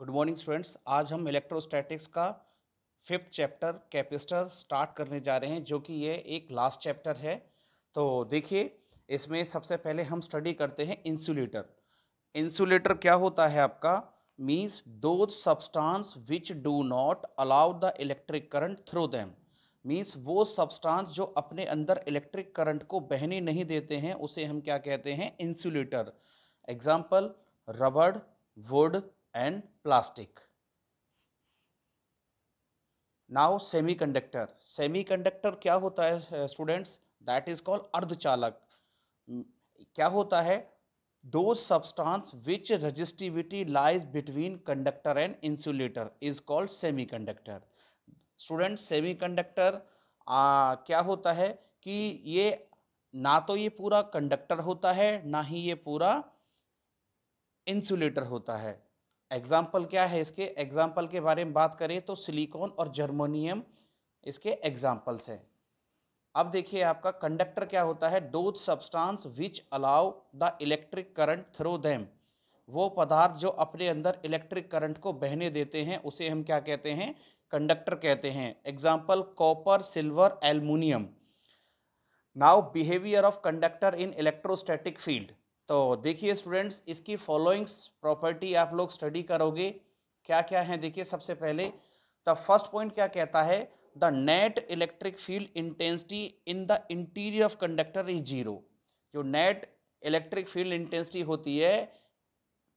Good morning students आज हम electrostatics का फिफ्थ चैप्टर कैपेसिटर स्टार्ट करने जा रहे हैं जो कि ये एक लास्ट चैप्टर है तो देखिए इसमें सबसे पहले हम स्टडी करते हैं इंसुलेटर इंसुलेटर क्या होता है आपका means those substance which do not allow the electric current through them means वो सब्सटेंस जो अपने अंदर इलेक्ट्रिक करंट को बहने नहीं देते हैं उसे हम क्या कहते हैं इंसुलेटर एग्जाम्पल रबड़ wood and plastic. Now semiconductor semiconductor क्या होता है स्टूडेंट्स दैट इज कॉल्ड अर्धचालक क्या होता है those substance which resistivity lies between conductor and insulator is called semiconductor student semiconductor क्या होता है कि ये ना तो ये पूरा कंडक्टर होता है ना ही ये पूरा इंसुलेटर होता है एग्जाम्पल क्या है इसके एग्जाम्पल के बारे में बात करें तो सिलिकॉन और जर्मोनियम इसके एग्जाम्पल्स हैं अब देखिए आपका कंडक्टर क्या होता है those substance which allow the electric current through them वो पदार्थ जो अपने अंदर इलेक्ट्रिक करंट को बहने देते हैं उसे हम क्या कहते हैं कंडक्टर कहते हैं example copper silver aluminium now behaviour of conductor in electrostatic field तो देखिए स्टूडेंट्स इसकी फॉलोइंग्स प्रॉपर्टी आप लोग स्टडी करोगे क्या क्या है देखिए सबसे पहले द फर्स्ट पॉइंट क्या कहता है the net electric field intensity in the interior of conductor is zero जो नेट इलेक्ट्रिक फील्ड इंटेंसिटी होती है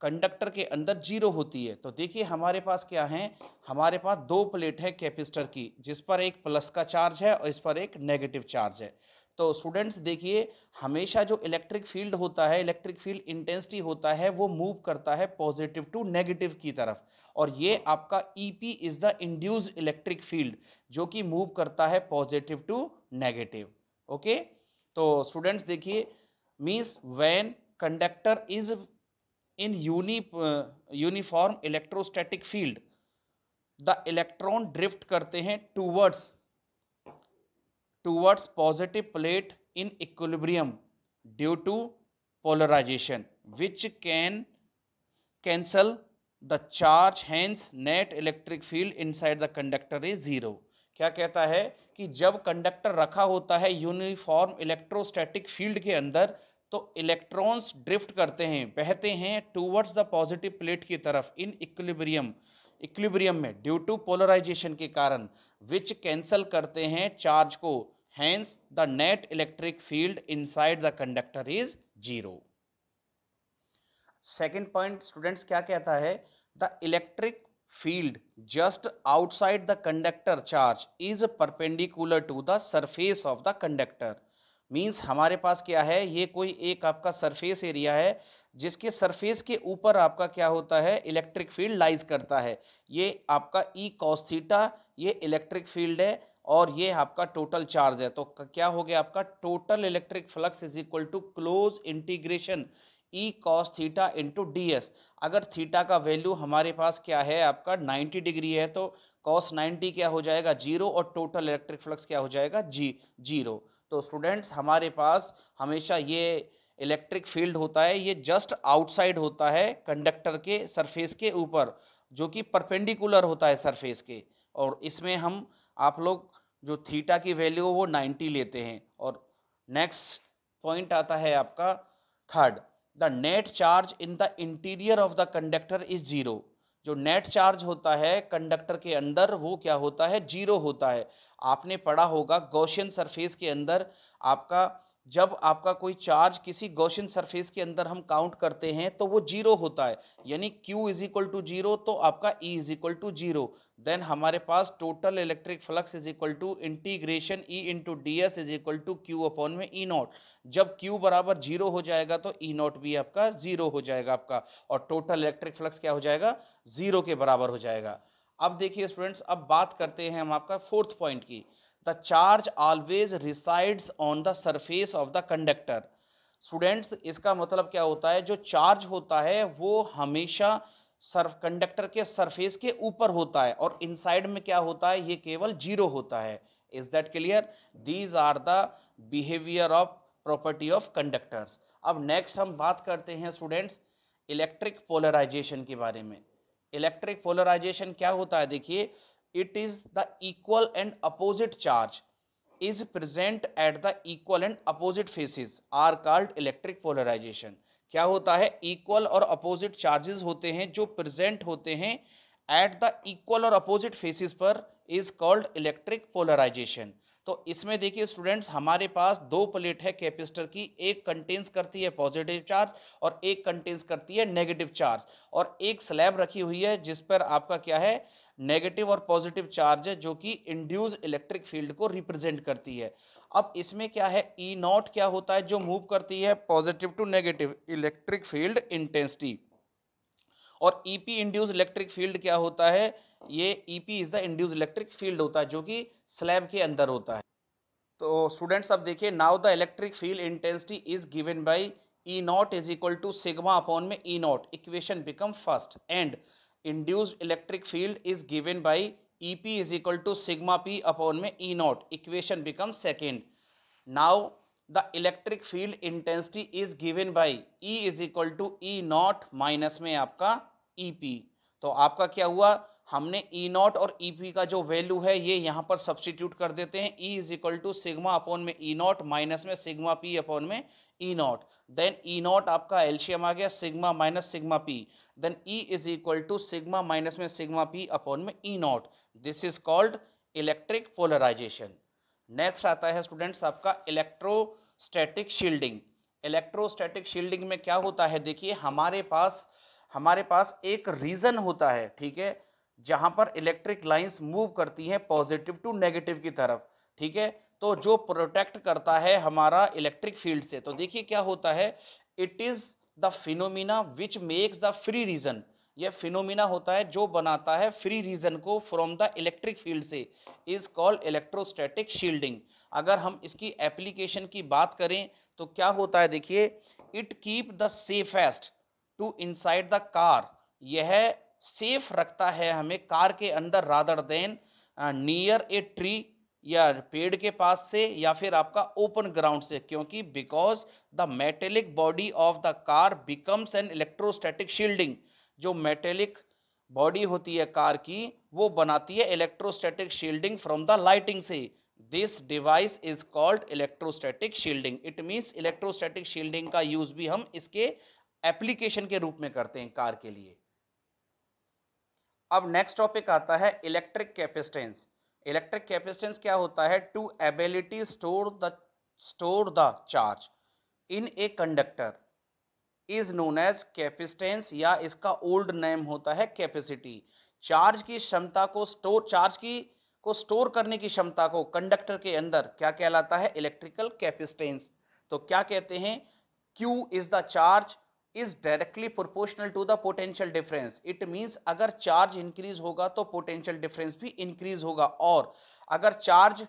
कंडक्टर के अंदर जीरो होती है तो देखिए हमारे पास क्या है हमारे पास दो प्लेट है कैपेसिटर की जिस पर एक प्लस का चार्ज है और इस पर एक नेगेटिव चार्ज है तो स्टूडेंट्स देखिए हमेशा जो इलेक्ट्रिक फील्ड होता है इलेक्ट्रिक फील्ड इंटेंसिटी होता है वो मूव करता है पॉजिटिव टू नेगेटिव की तरफ और ये आपका E P is the induce electric field जो कि मूव करता है पॉजिटिव टू नेगेटिव ओके तो स्टूडेंट्स देखिए means when conductor is in uni uniform electrostatic field the electron drift करते हैं towards towards positive plate in equilibrium due to polarization which can cancel the charge hence net electric field inside the conductor is zero क्या कहता है कि जब conductor रखा होता है यूनिफॉर्म इलेक्ट्रोस्टैटिक फील्ड के अंदर तो इलेक्ट्रॉन्स ड्रिफ्ट करते हैं बहते हैं टूवर्ड्स द पॉजिटिव प्लेट की तरफ इन इक्विलिब्रियम इक्विलिब्रियम में ड्यू टू पोलराइजेशन के कारण विच कैंसल करते हैं चार्ज को Hence, the net electric field inside the conductor is zero. Second point, students क्या कहता है The electric field just outside the conductor charge is perpendicular to the surface of the conductor. Means हमारे पास क्या है ये कोई एक आपका सरफेस एरिया है जिसके सरफेस के ऊपर आपका क्या होता है इलेक्ट्रिक फील्ड लाइज करता है ये आपका ई कॉस्थीटा ये इलेक्ट्रिक फील्ड है और ये आपका टोटल चार्ज है तो क्या हो गया आपका total electric flux is equal to close integration E cos theta into D S अगर थीटा का वैल्यू हमारे पास क्या है आपका 90 डिग्री है तो कॉस 90 क्या हो जाएगा जीरो और टोटल इलेक्ट्रिक फ्लक्स क्या हो जाएगा जी जीरो तो स्टूडेंट्स हमारे पास हमेशा ये इलेक्ट्रिक फील्ड होता है ये जस्ट आउटसाइड होता है कंडक्टर के सरफेस के ऊपर जो कि परपेंडिकुलर होता है सरफेस के और इसमें हम आप लोग जो थीटा की वैल्यू वो नाइन्टी लेते हैं और नेक्स्ट पॉइंट आता है आपका third the net charge in the interior of the conductor is zero जो नेट चार्ज होता है कंडक्टर के अंदर वो क्या होता है जीरो होता है आपने पढ़ा होगा गौशियन सरफेस के अंदर आपका जब आपका कोई चार्ज किसी गौशियन सरफेस के अंदर हम काउंट करते हैं तो वो जीरो होता है यानी Q is equal to zero तो आपका E is equal to zero then हमारे पास total electric flux is equal to integration E into D S is equal to Q upon में ई e नॉट जब Q बराबर zero हो जाएगा तो ई e नॉट भी आपका जीरो हो जाएगा आपका और टोटल इलेक्ट्रिक फ्लक्स क्या हो जाएगा जीरो के बराबर हो जाएगा अब देखिए स्टूडेंट्स अब बात करते हैं हम आपका फोर्थ पॉइंट की the charge always resides on the surface of the conductor students इसका मतलब क्या होता है जो चार्ज होता है वो हमेशा सर्फ कंडक्टर के सरफेस के ऊपर होता है और इनसाइड में क्या होता है ये केवल जीरो होता है is that clear these are the behaviour of property of conductors अब नेक्स्ट हम बात करते हैं स्टूडेंट्स इलेक्ट्रिक पोलराइजेशन के बारे में इलेक्ट्रिक पोलराइजेशन क्या होता है देखिए it is the equal and opposite charge is present at the equal and opposite faces are called electric polarization क्या होता है इक्वल और अपोजिट चार्जेस होते हैं जो प्रेजेंट होते हैं एट द इक्वल और अपोजिट फेसिस पर इज कॉल्ड इलेक्ट्रिक पोलराइजेशन तो इसमें देखिए स्टूडेंट्स हमारे पास दो प्लेट है कैपेसिटर की एक कंटेंस करती है पॉजिटिव चार्ज और एक कंटेंस करती है नेगेटिव चार्ज और एक स्लैब रखी हुई है जिस पर आपका क्या है नेगेटिव और पॉजिटिव चार्ज है जो कि इंड्यूस इलेक्ट्रिक फील्ड को रिप्रेजेंट करती है अब इसमें क्या है ई e नॉट क्या होता है जो मूव करती है positive to negative electric field intensity और E P induce electric field क्या होता है ये E P is the induce electric field होता है जो कि स्लैब के अंदर होता है तो स्टूडेंट्स अब देखिए now the electric field intensity is given by E not is equal to sigma upon में E not equation become first and induced electric field is given by E P is equal to sigma P upon में E not equation become second now the electric field intensity is given by E is equal to E not minus में आपका ई e P तो आपका क्या हुआ हमने ई e not और ई e P का जो वैल्यू है ये यहाँ पर सब्सटीट्यूट कर देते हैं E is equal to sigma upon में ई नॉट माइनस में सिग्मा पी अपॉन में E not then E not आपका एल्शियम आ गया sigma minus sigma P then E is equal to sigma minus में सिग्मा पी अपॉन में E not this is called electric polarization next आता है स्टूडेंट्स आपका इलेक्ट्रोस्टैटिक शील्डिंग इलेक्ट्रोस्टैटिक शील्डिंग में क्या होता है देखिए हमारे पास हमारे पास एक रीजन होता है ठीक है जहां पर इलेक्ट्रिक लाइंस मूव करती हैं पॉजिटिव टू नेगेटिव की तरफ ठीक है तो जो प्रोटेक्ट करता है हमारा इलेक्ट्रिक फील्ड से तो देखिए क्या होता है it is the phenomena which makes the free region यह फिनोमिना होता है जो बनाता है फ्री रीजन को फ्रॉम द इलेक्ट्रिक फील्ड से इज कॉल्ड इलेक्ट्रोस्टैटिक शील्डिंग अगर हम इसकी एप्लीकेशन की बात करें तो क्या होता है देखिए it keep the safest to inside the car यह सेफ रखता है हमें कार के अंदर rather than near a tree या पेड़ के पास से या फिर आपका ओपन ग्राउंड से क्योंकि because the metallic body of the car becomes an electrostatic shielding जो मेटेलिक बॉडी होती है कार की वो बनाती है electrostatic shielding from the lighting से this device is called electrostatic shielding it means electrostatic shielding का यूज भी हम इसके एप्लीकेशन के रूप में करते हैं कार के लिए अब नेक्स्ट टॉपिक आता है इलेक्ट्रिक कैपेसिटेंस इलेक्ट्रिक कैपेसिटेंस क्या होता है to ability store the store the charge in a conductor is known as capacitance या इसका ओल्ड नेम होता है कैपेसिटी चार्ज की क्षमता को स्टोर चार्ज की को स्टोर करने की क्षमता को कंडक्टर के अंदर क्या कहलाता है इलेक्ट्रिकल कैपेसिटेंस तो क्या कहते हैं Q is the charge is directly proportional to the potential difference it means अगर चार्ज इंक्रीज होगा तो पोटेंशियल डिफरेंस भी इंक्रीज होगा और अगर चार्ज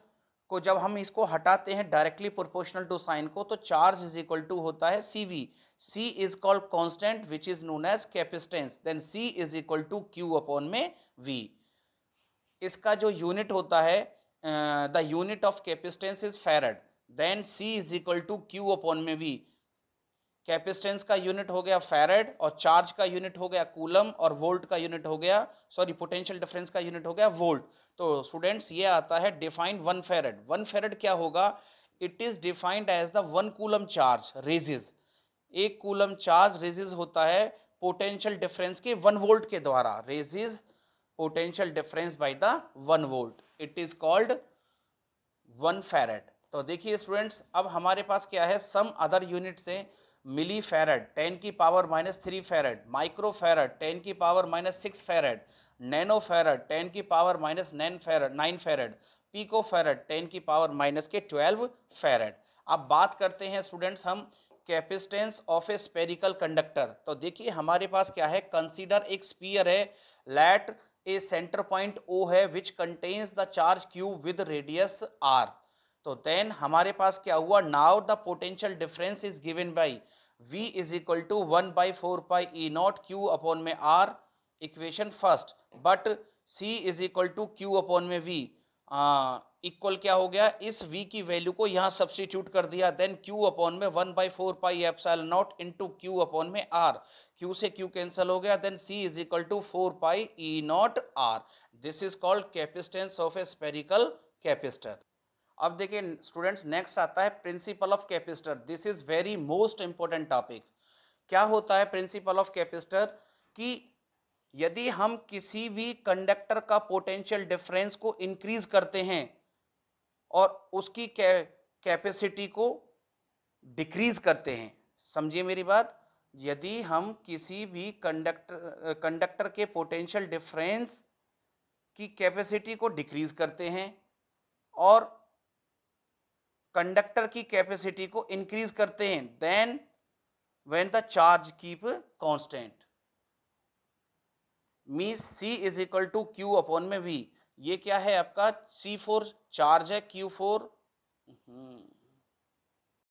को जब हम इसको हटाते हैं डायरेक्टली प्रोपोर्शनल टू साइन को तो चार्ज इज इक्वल टू होता है C V C is called constant which is known as capacitance. Then C is equal to Q upon में V. इसका जो यूनिट होता है the unit of capacitance is farad. Then C is equal to Q upon में V. Capacitance का unit हो गया farad और चार्ज का यूनिट हो गया कूलम और वोल्ट का यूनिट हो गया सॉरी पोटेंशियल डिफरेंस का यूनिट हो गया वोल्ट तो स्टूडेंट्स ये आता है defined one farad one farad क्या होगा it is defined as the one coulomb charge raises एक कूलम चार्ज रेजिज होता है पोटेंशियल डिफरेंस के वन वोल्ट के द्वारा raises potential difference by the one volt it is called one farad तो देखिए स्टूडेंट्स अब हमारे पास क्या है सम अदर यूनिट से मिली फेरेट टेन की power minus three farad microfarad ten की power minus six farad nanofarad ten की power minus nine farad nine farad picofarad ten की पावर माइनस के ट्वेल्व फेरेट अब बात करते हैं स्टूडेंट्स हम capacitance of a spherical conductor तो देखिए हमारे पास क्या है कंसीडर एक स्पीयर है let a centre point O है which contains the charge Q with radius R तो देन हमारे पास क्या हुआ now the potential difference is given by v is equal to one by four pi E not Q upon में r equation first but c is equal to Q upon में v uh, equal क्या हो गया इस v की value को यहाँ substitute कर दिया देन q अपॉन में one by four pi epsilon not into Q upon में r q से q कैंसिल हो गया then c is equal to four pi E not R this is called capacitance of a spherical capacitor अब देखिए students next आता है principle of capacitor this is very most important topic क्या होता है principle of कैपिस्टर कि यदि हम किसी भी कंडक्टर का पोटेंशियल डिफरेंस को इंक्रीज करते हैं और उसकी कैपेसिटी को डिक्रीज करते हैं समझिए मेरी बात यदि हम किसी भी कंडक्टर कंडक्टर के पोटेंशियल डिफरेंस की कैपेसिटी को डिक्रीज करते हैं और कंडक्टर की कैपेसिटी को इंक्रीज करते हैं then when the charge keep constant mean C is equal to Q upon में वी ये क्या है आपका C4 चार्ज है Q4 फोर